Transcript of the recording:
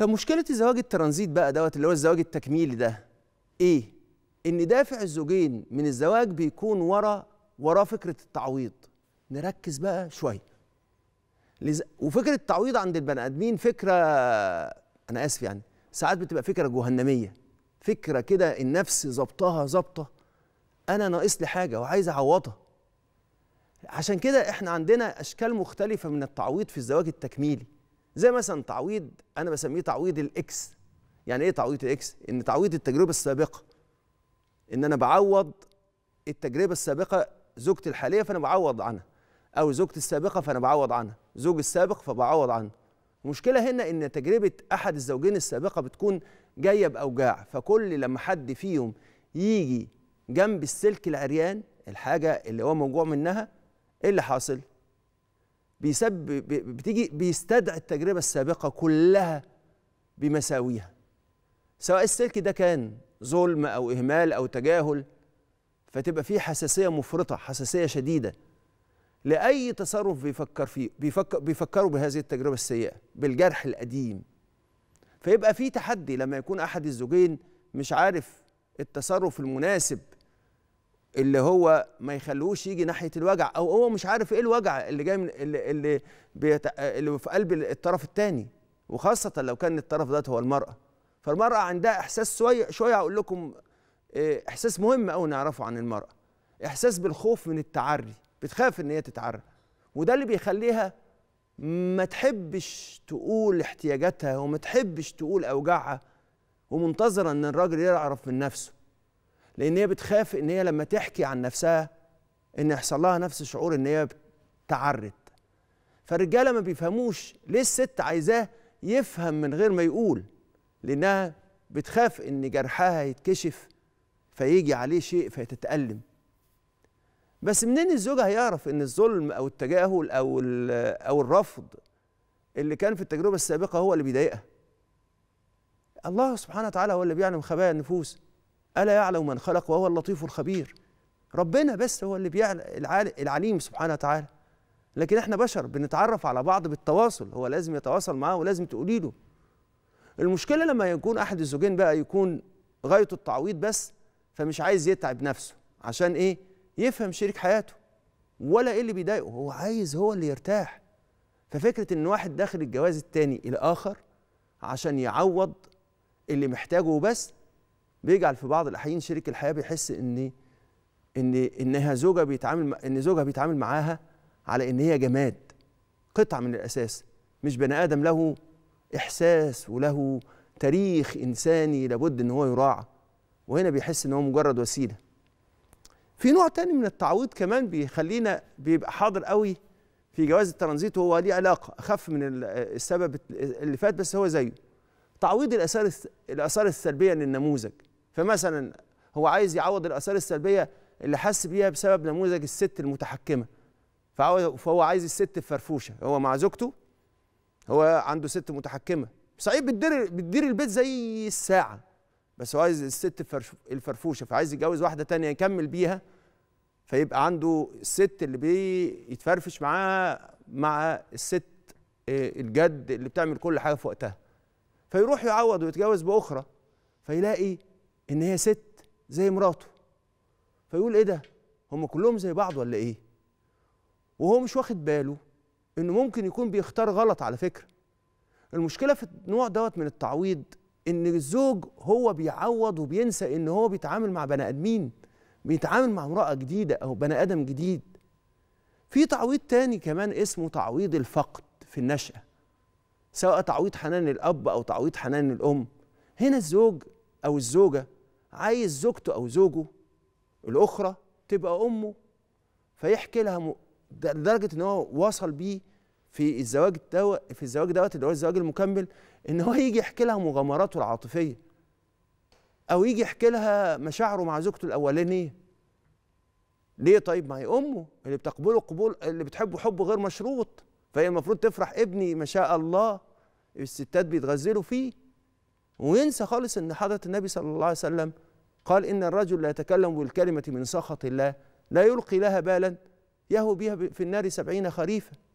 طب مشكله الزواج الترانزيت بقى دوت اللي هو الزواج التكميلي ده ايه ان دافع الزوجين من الزواج بيكون ورا وراه فكره التعويض نركز بقى شويه لز... وفكره التعويض عند البني ادمين فكره انا اسف يعني ساعات بتبقى فكره جهنميه فكره كده النفس ظبطها ظبطه انا ناقص لي حاجه وعايز اعوضها عشان كده احنا عندنا اشكال مختلفه من التعويض في الزواج التكميلي زي مثلا تعويض انا بسميه تعويض الاكس يعني ايه تعويض الاكس ان تعويض التجربه السابقه ان انا بعوض التجربه السابقه زوجتي الحاليه فانا بعوض عنها او زوجتي السابقه فانا بعوض عنها زوجي السابق فبعوض عنه المشكله هنا ان تجربه احد الزوجين السابقه بتكون جايه باوجاع فكل لما حد فيهم يجي جنب السلك العريان الحاجه اللي هو موجوع منها ايه اللي حاصل بيسبب بتيجي بيستدعي التجربة السابقة كلها بمساويها سواء السلك ده كان ظلم أو إهمال أو تجاهل فتبقى فيه حساسية مفرطة حساسية شديدة لأي تصرف بيفكر فيه بيفكر بيفكروا بهذه التجربة السيئة بالجرح القديم فيبقى في تحدي لما يكون أحد الزوجين مش عارف التصرف المناسب اللي هو ما يخلوش يجي ناحيه الوجع او هو مش عارف ايه الوجع اللي جاي من اللي اللي, بيت... اللي في قلب الطرف الثاني وخاصه لو كان الطرف ده هو المراه فالمراه عندها احساس شويه شويه اقول لكم آه، احساس مهم قوي نعرفه عن المراه احساس بالخوف من التعري بتخاف ان هي تتعرى وده اللي بيخليها ما تحبش تقول احتياجاتها وما تحبش تقول اوجاعها ومنتظره ان الراجل يعرف من نفسه لان هي بتخاف ان هي لما تحكي عن نفسها ان يحصل لها نفس شعور ان هي تعرت فالرجاله ما بيفهموش ليه الست عايزاه يفهم من غير ما يقول لانها بتخاف ان جرحها يتكشف فيجي عليه شيء فيتتألم بس منين الزوج هيعرف ان الظلم او التجاهل او او الرفض اللي كان في التجربه السابقه هو اللي بيضايقها الله سبحانه وتعالى هو اللي بيعلم خبايا النفوس ألا يعلم من خلق وهو اللطيف الخبير ربنا بس هو اللي بيعلم العليم سبحانه وتعالى لكن احنا بشر بنتعرف على بعض بالتواصل هو لازم يتواصل معاه ولازم تقولي له المشكله لما يكون احد الزوجين بقى يكون غايته التعويض بس فمش عايز يتعب نفسه عشان ايه يفهم شريك حياته ولا ايه اللي بيضايقه هو عايز هو اللي يرتاح ففكره ان واحد داخل الجواز التاني الاخر عشان يعوض اللي محتاجه بس بيجعل في بعض الاحيان شريك الحياه بيحس ان ان انها زوجها بيتعامل ان زوجها بيتعامل معاها على ان هي جماد قطعه من الاساس مش بني ادم له احساس وله تاريخ انساني لابد ان هو يراعى وهنا بيحس ان هو مجرد وسيله في نوع تاني من التعويض كمان بيخلينا بيبقى حاضر قوي في جواز الترانزيت وهو ليه علاقه اخف من السبب اللي فات بس هو زيه تعويض الاثار الاثار السلبيه للنموذج فمثلا هو عايز يعوض الاثار السلبيه اللي حس بيها بسبب نموذج الست المتحكمه فهو عايز الست الفرفوشه هو مع زوجته هو عنده ست متحكمه صحيح بتدير بتدير البيت زي الساعه بس هو عايز الست الفرفوشه فعايز يتجوز واحده تانية يكمل بيها فيبقى عنده الست اللي بيتفرفش معاها مع الست آه، الجد اللي بتعمل كل حاجه في وقتها فيروح يعوض ويتجوز باخرى فيلاقي ان هي ست زي مراته فيقول ايه ده هم كلهم زي بعض ولا ايه وهو مش واخد باله انه ممكن يكون بيختار غلط على فكره المشكله في النوع دوت من التعويض ان الزوج هو بيعوض وبينسى ان هو بيتعامل مع بني ادمين بيتعامل مع امراه جديده او بني ادم جديد في تعويض تاني كمان اسمه تعويض الفقد في النشأة سواء تعويض حنان الأب أو تعويض حنان الأم هنا الزوج أو الزوجة عايز زوجته او زوجه الاخرى تبقى امه فيحكي لها لدرجه ان هو وصل بيه في الزواج دو في الزواج دوت اللي هو الزواج المكمل ان هو يجي يحكي لها مغامراته العاطفيه او يجي يحكي لها مشاعره مع زوجته الاولانيه ليه طيب ما هي امه اللي بتقبله قبول اللي بتحبه حب غير مشروط فهي المفروض تفرح ابني ما شاء الله الستات بيتغزلوا فيه وينسى خالص ان حضره النبي صلى الله عليه وسلم قال ان الرجل لا يتكلم بالكلمه من سخط الله لا يلقي لها بالا يهو بها في النار سبعين خريفا